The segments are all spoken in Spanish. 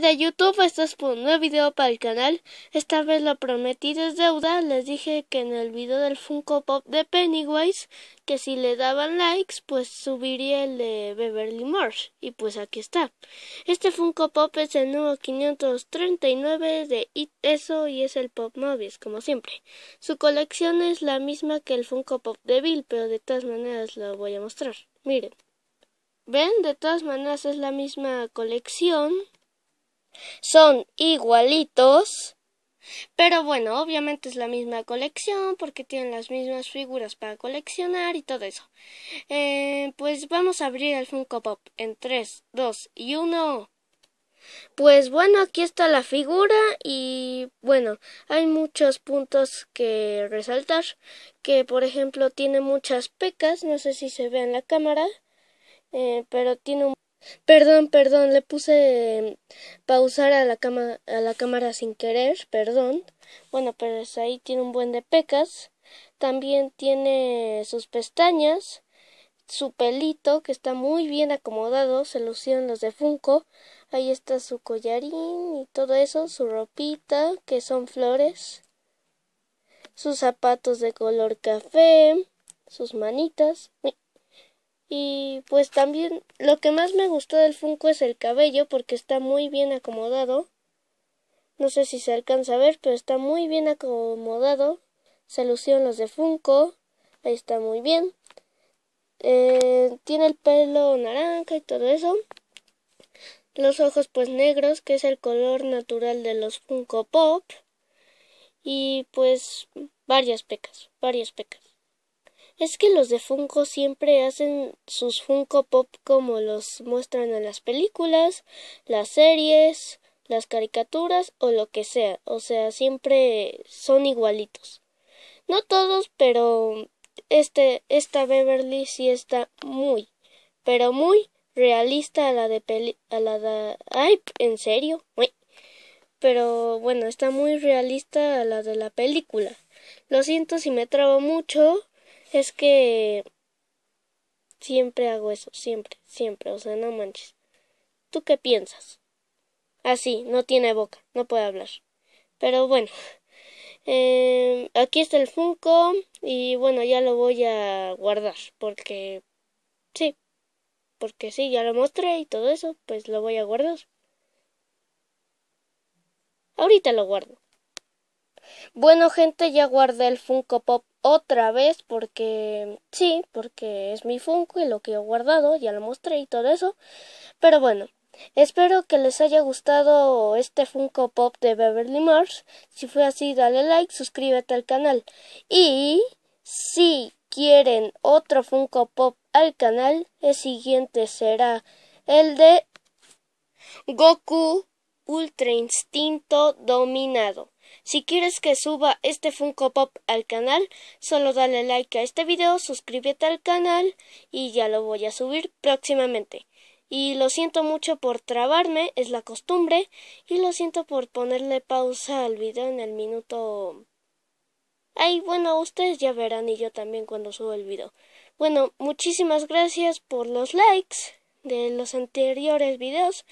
de YouTube, esto es un nuevo video para el canal. Esta vez lo prometido es deuda. Les dije que en el video del Funko Pop de Pennywise, que si le daban likes, pues subiría el de Beverly Marsh. Y pues aquí está. Este Funko Pop es el número 539 de It Eso y es el Pop Movies, como siempre. Su colección es la misma que el Funko Pop de Bill, pero de todas maneras lo voy a mostrar. Miren. Ven, de todas maneras es la misma colección son igualitos. Pero bueno, obviamente es la misma colección porque tienen las mismas figuras para coleccionar y todo eso. Eh, pues vamos a abrir el Funko Pop en 3, 2 y 1. Pues bueno, aquí está la figura y bueno, hay muchos puntos que resaltar, que por ejemplo tiene muchas pecas, no sé si se ve en la cámara, eh, pero tiene un... Perdón, perdón, le puse em, pausar a la, cama, a la cámara sin querer, perdón. Bueno, pero ahí tiene un buen de pecas. También tiene sus pestañas, su pelito que está muy bien acomodado, se lucieron los de Funko. Ahí está su collarín y todo eso, su ropita que son flores, sus zapatos de color café, sus manitas. Y pues también lo que más me gustó del Funko es el cabello porque está muy bien acomodado. No sé si se alcanza a ver, pero está muy bien acomodado. Se los de Funko. Ahí está muy bien. Eh, tiene el pelo naranja y todo eso. Los ojos pues negros, que es el color natural de los Funko Pop. Y pues varias pecas, varias pecas. Es que los de Funko siempre hacen sus Funko Pop como los muestran en las películas, las series, las caricaturas o lo que sea. O sea, siempre son igualitos. No todos, pero este, esta Beverly sí está muy, pero muy realista a la de a la de, ay, en serio, pero bueno, está muy realista a la de la película. Lo siento si me trabo mucho, es que siempre hago eso, siempre, siempre, o sea, no manches. ¿Tú qué piensas? Así, no tiene boca, no puede hablar. Pero bueno, em, aquí está el Funko y bueno, ya lo voy a guardar porque sí, porque sí, ya lo mostré y todo eso, pues lo voy a guardar. Ahorita lo guardo. Bueno, gente, ya guardé el Funko Pop otra vez porque sí, porque es mi Funko y lo que he guardado, ya lo mostré y todo eso. Pero bueno, espero que les haya gustado este Funko Pop de Beverly Mars. Si fue así, dale like, suscríbete al canal y si quieren otro Funko Pop al canal, el siguiente será el de Goku Ultra Instinto Dominado. Si quieres que suba este Funko Pop al canal, solo dale like a este video, suscríbete al canal y ya lo voy a subir próximamente. Y lo siento mucho por trabarme, es la costumbre, y lo siento por ponerle pausa al video en el minuto... Ay, bueno, ustedes ya verán y yo también cuando subo el video. Bueno, muchísimas gracias por los likes de los anteriores videos.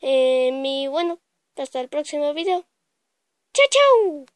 Eh, mi bueno, hasta el próximo video. Tchau, tchau!